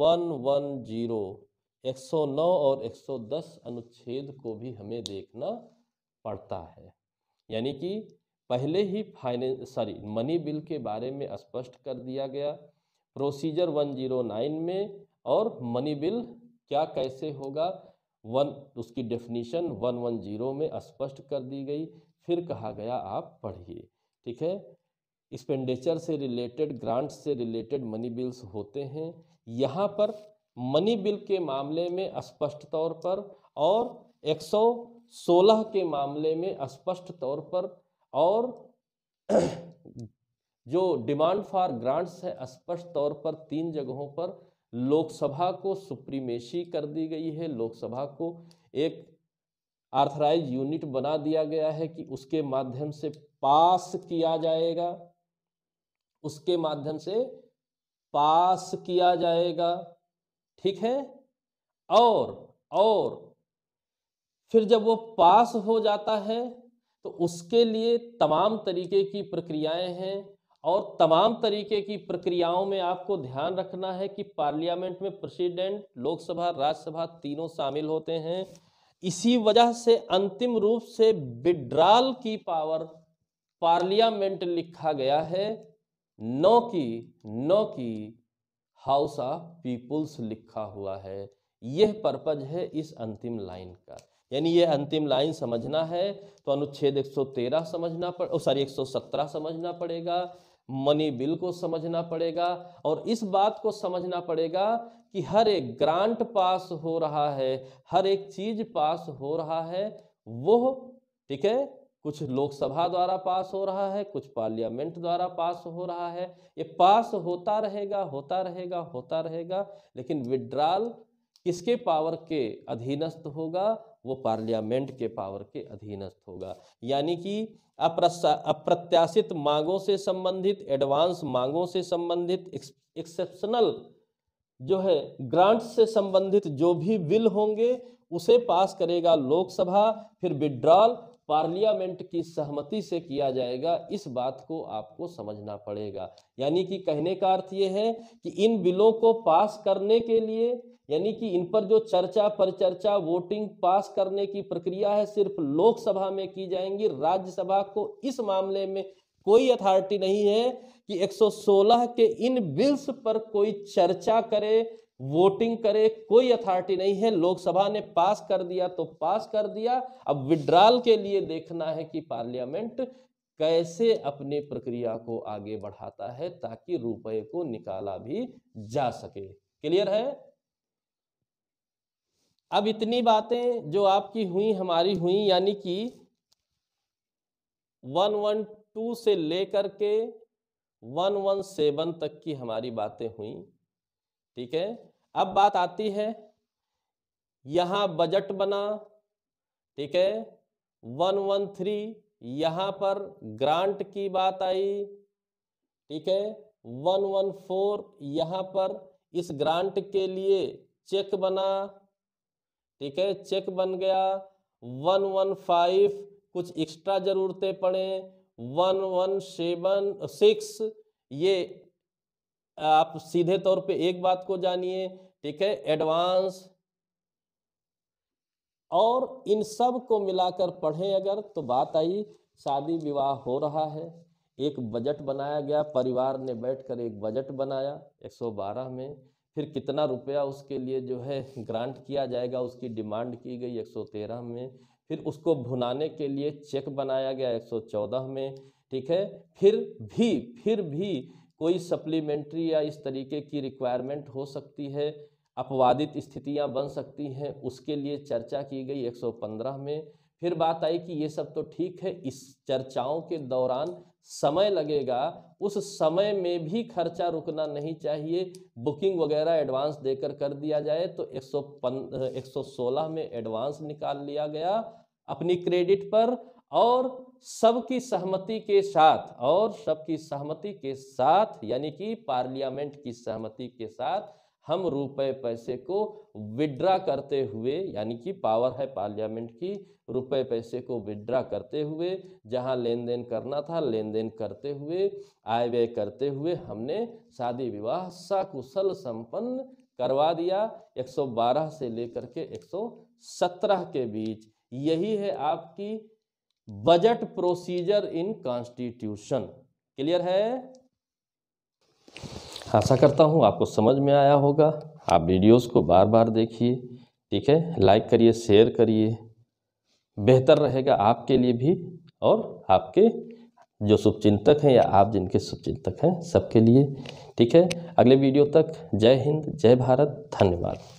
S1: one one zero एक सौ नौ और एक सौ दस अनुच्छेद को भी हमें देखना पड़ता है यानी कि पहले ही फाइनेंस सॉरी मनी बिल के बारे में स्पष्ट कर दिया गया प्रोसीजर 109 में और मनी बिल क्या कैसे होगा वन उसकी डेफिनेशन 110 में स्पष्ट कर दी गई फिर कहा गया आप पढ़िए ठीक है एक्सपेंडिचर से रिलेटेड ग्रांट से रिलेटेड मनी बिल्स होते हैं यहाँ पर मनी बिल के मामले में स्पष्ट तौर पर और 116 के मामले में स्पष्ट तौर पर और जो डिमांड फॉर ग्रांट्स है स्पष्ट तौर पर तीन जगहों पर लोकसभा को सुप्रीमेशी कर दी गई है लोकसभा को एक आर्थराइज यूनिट बना दिया गया है कि उसके माध्यम से पास किया जाएगा उसके माध्यम से पास किया जाएगा ठीक है और और फिर जब वो पास हो जाता है तो उसके लिए तमाम तरीके की प्रक्रियाएं हैं और तमाम तरीके की प्रक्रियाओं में आपको ध्यान रखना है कि पार्लियामेंट में प्रेसिडेंट लोकसभा राज्यसभा तीनों शामिल होते हैं इसी वजह से अंतिम रूप से विड्रॉल की पावर पार्लियामेंट लिखा गया है नौ की नौ की हाउस ऑफ पीपुल्स लिखा हुआ है यह पर्पज है इस अंतिम लाइन का यानी ये अंतिम लाइन समझना है तो अनुच्छेद 113 समझना पड़ सॉरी 117 समझना पड़ेगा मनी बिल को समझना पड़ेगा और इस बात को समझना पड़ेगा कि हर एक ग्रांट पास हो रहा है हर एक चीज पास हो रहा है वो ठीक है कुछ लोकसभा द्वारा पास हो रहा है कुछ पार्लियामेंट द्वारा पास हो रहा है ये पास होता रहेगा होता रहेगा होता रहेगा लेकिन विड्रॉल किसके पावर के अधीनस्थ होगा वो पार्लियामेंट के पावर के अधीनस्थ होगा यानी कि अप्रत्याशित मांगों से संबंधित एडवांस मांगों से संबंधित एक्सेप्शनल जो है ग्रांट से संबंधित जो भी बिल होंगे उसे पास करेगा लोकसभा फिर विड्रॉल पार्लियामेंट की सहमति से किया जाएगा इस बात को आपको समझना पड़ेगा यानी कि कहने का अर्थ ये है कि इन बिलों को पास करने के लिए यानी कि इन पर जो चर्चा परिचर्चा वोटिंग पास करने की प्रक्रिया है सिर्फ लोकसभा में की जाएंगी राज्यसभा को इस मामले में कोई अथॉरिटी नहीं है कि 116 के इन बिल्स पर कोई चर्चा करे वोटिंग करे कोई अथॉरिटी नहीं है लोकसभा ने पास कर दिया तो पास कर दिया अब विड्रॉल के लिए देखना है कि पार्लियामेंट कैसे अपनी प्रक्रिया को आगे बढ़ाता है ताकि रुपए को निकाला भी जा सके क्लियर है अब इतनी बातें जो आपकी हुई हमारी हुई यानी कि वन वन टू से लेकर के वन वन सेवन तक की हमारी बातें हुई ठीक है अब बात आती है यहां बजट बना ठीक है वन वन थ्री यहां पर ग्रांट की बात आई ठीक है वन वन फोर यहां पर इस ग्रांट के लिए चेक बना ठीक है चेक बन गया वन वन फाइव कुछ एक्स्ट्रा ज़रूरतें पड़े वन वन सेवन सिक्स ये आप सीधे तौर पे एक बात को जानिए ठीक है एडवांस और इन सब को मिलाकर पढ़ें अगर तो बात आई शादी विवाह हो रहा है एक बजट बनाया गया परिवार ने बैठकर एक बजट बनाया 112 में फिर कितना रुपया उसके लिए जो है ग्रांट किया जाएगा उसकी डिमांड की गई 113 में फिर उसको भुनाने के लिए चेक बनाया गया 114 में ठीक है फिर भी फिर भी कोई सप्लीमेंट्री या इस तरीके की रिक्वायरमेंट हो सकती है अपवादित स्थितियां बन सकती हैं उसके लिए चर्चा की गई 115 में फिर बात आई कि ये सब तो ठीक है इस चर्चाओं के दौरान समय लगेगा उस समय में भी खर्चा रुकना नहीं चाहिए बुकिंग वगैरह एडवांस देकर कर दिया जाए तो 116 में एडवांस निकाल लिया गया अपनी क्रेडिट पर और सबकी सहमति के साथ और सबकी सहमति के साथ यानी कि पार्लियामेंट की सहमति के साथ हम रुपए पैसे को विड्रा करते हुए यानी कि पावर है पार्लियामेंट की रुपए पैसे को विड्रा करते हुए जहां लेन देन करना था लेन देन करते हुए आय व्यय करते हुए हमने शादी विवाह सकुशल संपन्न करवा दिया 112 से लेकर के 117 के बीच यही है आपकी budget procedure in constitution clear है आशा करता हूँ आपको समझ में आया होगा आप वीडियोस को बार बार देखिए ठीक है लाइक करिए शेयर करिए बेहतर रहेगा आपके लिए भी और आपके जो शुभचिंतक हैं या आप जिनके शुभचिंतक हैं सबके लिए ठीक है अगले वीडियो तक जय हिंद जय भारत धन्यवाद